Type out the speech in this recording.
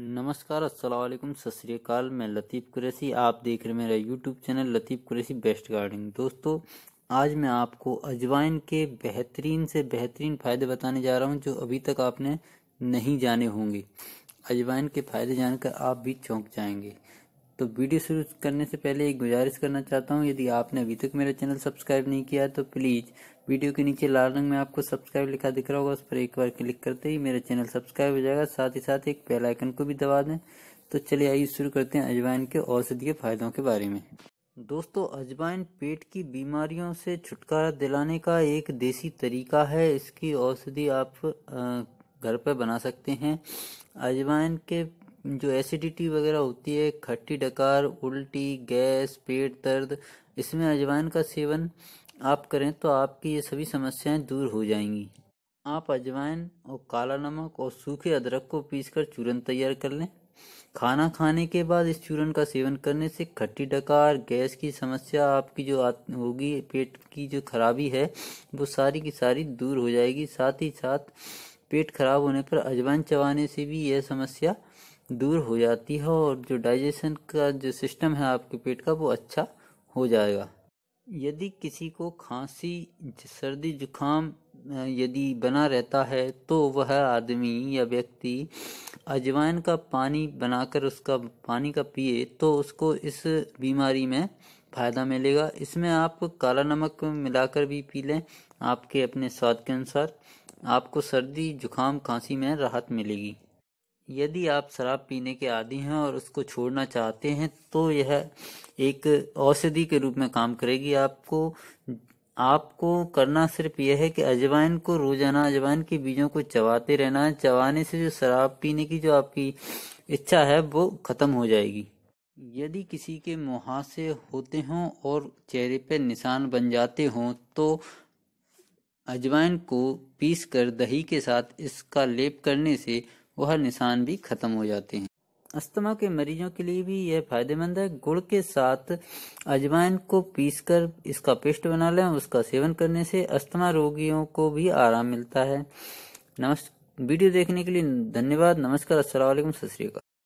नमस्कार असलम सतरीकाल मैं लतीफ़ कुरैसी आप देख रहे मेरा YouTube channel Latif Qureshi best gardening दोस्तों आज मैं आपको अजवाइन के बेहतरीन से बेहतरीन फ़ायदे बताने जा रहा हूँ जो अभी तक आपने नहीं जाने होंगे अजवाइन के फ़ायदे जानकर आप भी चौंक जाएंगे तो वीडियो शुरू करने से पहले एक गुजारिश करना चाहता हूँ यदि आपने अभी तक मेरा चैनल सब्सक्राइब नहीं किया है तो प्लीज़ वीडियो के नीचे लाल रंग में आपको सब्सक्राइब लिखा दिख रहा होगा उस पर एक बार क्लिक करते ही मेरा चैनल सब्सक्राइब हो जाएगा साथ ही साथ एक बेलाइकन आइकन को भी दबा दें तो चलिए आइए शुरू करते हैं अजवाइन के औषधीय फायदों के बारे में दोस्तों अजवाइन पेट की बीमारियों से छुटकारा दिलाने का एक देसी तरीका है इसकी औषधि आप घर पर बना सकते हैं अजवाइन के जो एसिडिटी वगैरह होती है खट्टी डकार उल्टी गैस पेट दर्द इसमें अजवाइन का सेवन आप करें तो आपकी ये सभी समस्याएं दूर हो जाएंगी आप अजवाइन और काला नमक और सूखे अदरक को पीसकर चूरन तैयार कर लें खाना खाने के बाद इस चूरन का सेवन करने से खट्टी डकार गैस की समस्या आपकी जो होगी पेट की जो खराबी है वो सारी की सारी दूर हो जाएगी साथ ही साथ पेट खराब होने पर अजवाइन चबाने से भी यह समस्या दूर हो जाती है और जो डाइजेशन का जो सिस्टम है आपके पेट का वो अच्छा हो जाएगा यदि किसी को खांसी सर्दी जुखाम यदि बना रहता है तो वह आदमी या व्यक्ति अजवाइन का पानी बनाकर उसका पानी का पिए तो उसको इस बीमारी में फ़ायदा मिलेगा इसमें आप काला नमक मिलाकर भी पी लें आपके अपने स्वाद के अनुसार आपको सर्दी जुखाम खांसी में राहत मिलेगी यदि आप शराब पीने के आदि हैं और उसको छोड़ना चाहते हैं तो यह एक औषधि के रूप में काम करेगी आपको आपको करना सिर्फ यह है कि अजवाइन को रोजाना अजवाइन के बीजों को चबाते रहना है चबाने से जो शराब पीने की जो आपकी इच्छा है वो खत्म हो जाएगी यदि किसी के मुहासे होते हों और चेहरे पर निशान बन जाते हों तो अजवाइन को पीस कर दही के साथ इसका लेप करने से वह निशान भी खत्म हो जाते हैं अस्थमा के मरीजों के लिए भी यह फायदेमंद है गुड़ के साथ अजवाइन को पीसकर इसका पेस्ट बना लें उसका सेवन करने से अस्थमा रोगियों को भी आराम मिलता है नमस्कार वीडियो देखने के लिए धन्यवाद नमस्कार असल सत श्रीकाल